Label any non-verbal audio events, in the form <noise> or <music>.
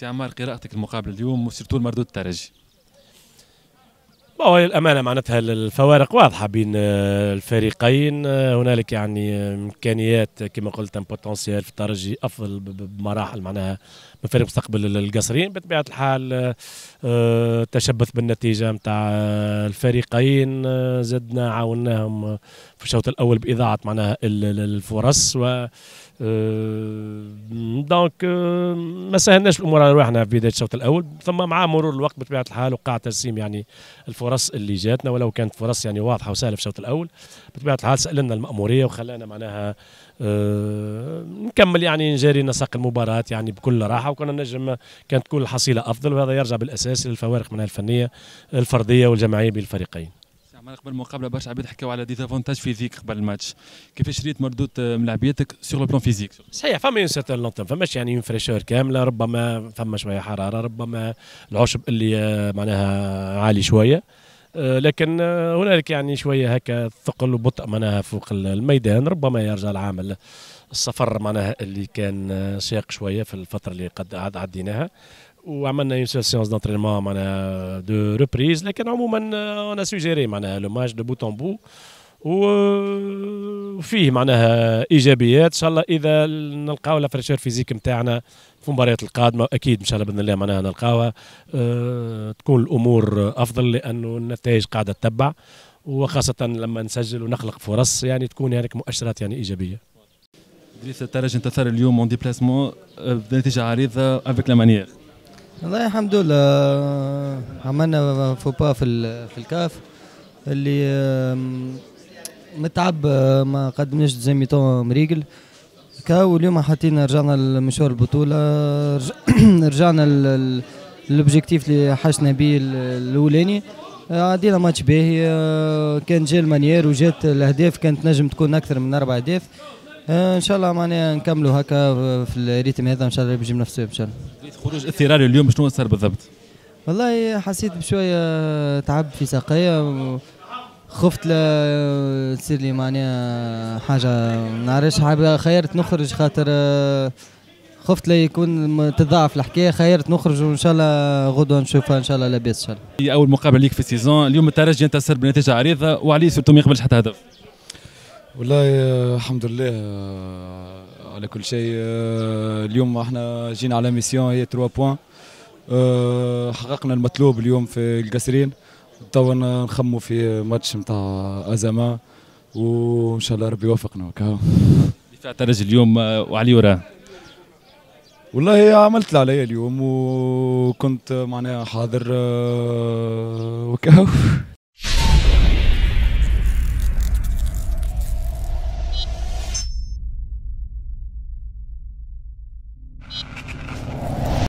سي عمار قراءتك المقابله اليوم وسيرتو المردود الترجي الأمانة معناتها الفوارق واضحة بين آه، الفريقين آه، هنالك يعني آه، إمكانيات كما قلت بوتنسيال في الترجي أفضل بمراحل معناها من فريق مستقبل القصرين بطبيعة الحال تشبث بالنتيجة نتاع الفريقين زدنا عاوناهم في الشوط الأول بإضاعة معناها الفرص و دونك آه، ما سهلناش الامور على روحنا في بدايه الشوط الاول ثم مع مرور الوقت بطبيعه الحال وقع ترسيم يعني الفرص اللي جاتنا ولو كانت فرص يعني واضحه وسهله في الشوط الاول بطبيعه الحال سالنا الماموريه وخلانا معناها آه، نكمل يعني نجاري نسق المباراه يعني بكل راحه وكنا نجم كانت تكون الحصيله افضل وهذا يرجع بالاساس للفوارق من الفنيه الفرديه والجماعيه بين الفريقين من قبل المقابله برشا عباد حكاو على ديزافونتاج فيزيك قبل الماتش كيفاش ريت مردود ملعبيتك سيغ لو بلون فيزيك صحيح فما اون سيتان لونتون فماش يعني اون فريشور كامله ربما فما شويه حراره ربما العشب اللي آه، معناها عالي شويه آه، لكن آه، هنالك يعني شويه هكا ثقل وبطء معناها فوق الميدان ربما يرجع العامل السفر معناها اللي كان ساق شويه في الفتره اللي قد عديناها وعملنا اون سيونس دونترينمون معناها دو ريبريز لكن عموما انا سوجيري معناها لو ماتش دو بوت ان بو وفيه معناها ايجابيات ان شاء الله اذا نلقاو لا فريشير فيزيك نتاعنا في المباريات القادمه اكيد ان شاء الله باذن الله معناها نلقاوها euh, تكون الامور افضل لانه النتائج قاعده تتبع وخاصه لما نسجل ونخلق فرص يعني تكون هناك مؤشرات يعني ايجابيه ادريس الترجي انتصر اليوم اون ديبلاسمون euh، بنتيجه عريضه افيك لا مانيير والله الحمد لله عملنا فوبا في في الكاف اللي متعب آه، ما قدمناش زي ميتون مريقل كاو اليوم حاطين رجعنا لمشوار البطوله <clears throat> رجعنا للوبجيكتيف اللي حشنا به الاولاني آه، عدينا ماتش باهي آه، كان جا المانيير وجات الاهداف كانت نجم تكون اكثر من اربع اهداف آه، ان شاء الله معناها نكملوا هكا في الريتم هذا ان شاء الله بيجي بنفسه ان شاء الله خروج اضطراري اليوم شنو صار بالضبط؟ والله حسيت بشويه تعب في ساقيا خفت لا تصير لي معناها حاجه ما نعرفش خيرت نخرج خاطر آه، خفت لا يكون تضاعف الحكايه خيرت نخرج وان شاء الله غدوه نشوفها ان شاء الله لاباس ان شاء الله. اول مقابله ليك في السيزون اليوم الترجي انتصر بنتيجه عريضه وعلي سيرتو ما يقبلش حتى هدف. والله آه، الحمد لله آه، على كل شيء آه، اليوم احنا جينا على ميسيون هي 3 بوان حققنا المطلوب اليوم في القصرين توا نخموا في ماتش نتاع ازمه وان شاء الله ربي يوفقنا وكا دفاع ترج اليوم وعلي وراه والله عملت اللي عليا اليوم وكنت معناها حاضر وكاو <laughs>